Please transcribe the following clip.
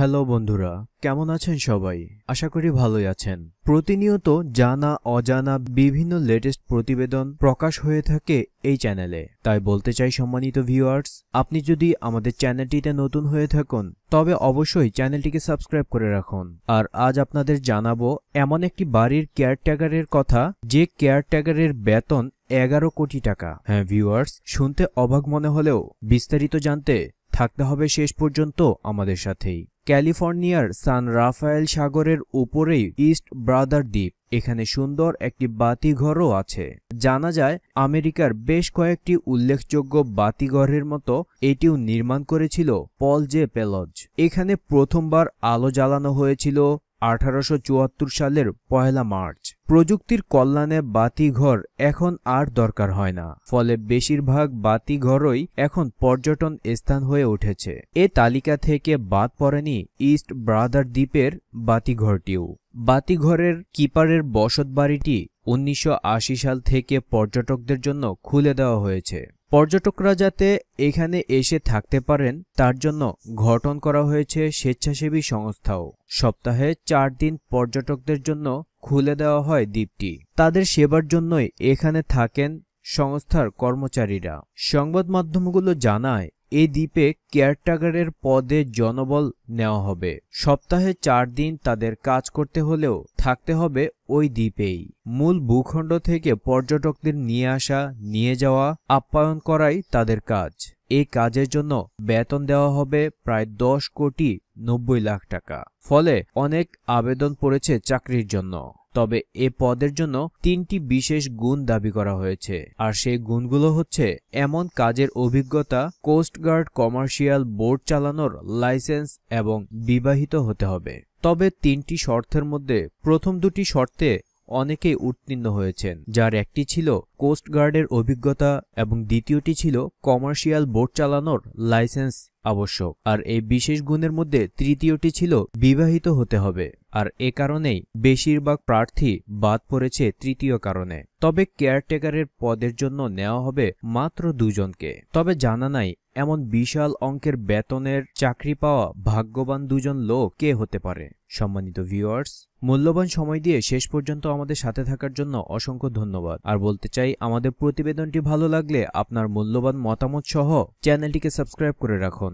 hello বন্ধুরা কেমন আছেন সবাই আশা করি ভালোই আছেন প্রতিনিয়ত জানা অজানা বিভিন্ন লেটেস্ট প্রতিবেদন প্রকাশ হয়ে থাকে এই চ্যানেলে তাই বলতে চাই সম্মানিত ভিউয়ার্স আপনি যদি আমাদের চ্যানেলটিতে নতুন হয়ে থাকুন তবে অবশ্যই চ্যানেলটিকে সাবস্ক্রাইব করে রাখুন আর আজ আপনাদের জানাবো এমন একটি বাড়ির কেয়ারট্যাগারের কথা যে কেয়ারট্যাগারের বেতন এগারো কোটি টাকা হ্যাঁ ভিউয়ার্স শুনতে অবাক মনে হলেও বিস্তারিত জানতে থাকতে হবে শেষ পর্যন্ত আমাদের সাথেই ক্যালিফোর্নিয়ার সান রাফায়েল সাগরের উপরেই ইস্ট ব্রাদার দ্বীপ এখানে সুন্দর একটি বাতিঘরও আছে জানা যায় আমেরিকার বেশ কয়েকটি উল্লেখযোগ্য বাতিঘরের মতো এটিও নির্মাণ করেছিল পল জে পেলজ এখানে প্রথমবার আলো জ্বালানো হয়েছিল আঠারোশো সালের পয়লা মার্চ প্রযুক্তির কল্যাণে বাতিঘর এখন আর দরকার হয় না ফলে বেশিরভাগ বাতিঘরই এখন পর্যটন স্থান হয়ে উঠেছে এ তালিকা থেকে বাদ পড়েনি ইস্ট ব্রাদার দ্বীপের বাতিঘরটিও বাতিঘরের কিপারের বসত বাড়িটি উনিশশো সাল থেকে পর্যটকদের জন্য খুলে দেওয়া হয়েছে পর্যটকরা যাতে এখানে এসে থাকতে পারেন তার জন্য গঠন করা হয়েছে স্বেচ্ছাসেবী সংস্থাও সপ্তাহে চার দিন পর্যটকদের জন্য খুলে দেওয়া হয় দ্বীপটি তাদের সেবার জন্যই এখানে থাকেন সংস্থার কর্মচারীরা সংবাদ মাধ্যমগুলো জানায় এ দ্বীপে কেয়ারটাগারের পদে জনবল নেওয়া হবে সপ্তাহে চার দিন তাদের কাজ করতে হলেও থাকতে হবে ওই দ্বীপেই মূল ভূখণ্ড থেকে পর্যটকদের নিয়ে আসা নিয়ে যাওয়া আপ্যায়ন করাই তাদের কাজ এই কাজের জন্য বেতন দেওয়া হবে প্রায় দশ কোটি নব্বই লাখ টাকা ফলে অনেক আবেদন পড়েছে চাকরির জন্য তবে এ পদের জন্য তিনটি বিশেষ গুণ দাবি করা হয়েছে আর সেই গুণগুলো হচ্ছে এমন কাজের অভিজ্ঞতা কোস্টগার্ড কমার্শিয়াল বোর্ড চালানোর লাইসেন্স এবং বিবাহিত হতে হবে তবে তিনটি শর্তের মধ্যে প্রথম দুটি শর্তে অনেকেই উত্তীর্ণ হয়েছেন যার একটি ছিল কোস্টগার্ডের অভিজ্ঞতা এবং দ্বিতীয়টি ছিল কমার্শিয়াল বোট চালানোর লাইসেন্স আবশ্যক আর এই বিশেষ গুণের মধ্যে তৃতীয়টি ছিল বিবাহিত হতে হবে আর এ কারণেই বেশিরভাগ প্রার্থী বাদ পড়েছে তৃতীয় কারণে তবে কেয়ারটেকারের পদের জন্য নেওয়া হবে মাত্র দুজনকে তবে জানা নাই এমন বিশাল অঙ্কের বেতনের চাকরি পাওয়া ভাগ্যবান দুজন লোক কে হতে পারে সম্মানিত ভিউয়ার্স মূল্যবান সময় দিয়ে শেষ পর্যন্ত আমাদের সাথে থাকার জন্য অসংখ্য ধন্যবাদ আর বলতে চাই চাই আমাদের প্রতিবেদনটি ভালো লাগলে আপনার মূল্যবান মতামত সহ চ্যানেলটিকে সাবস্ক্রাইব করে রাখুন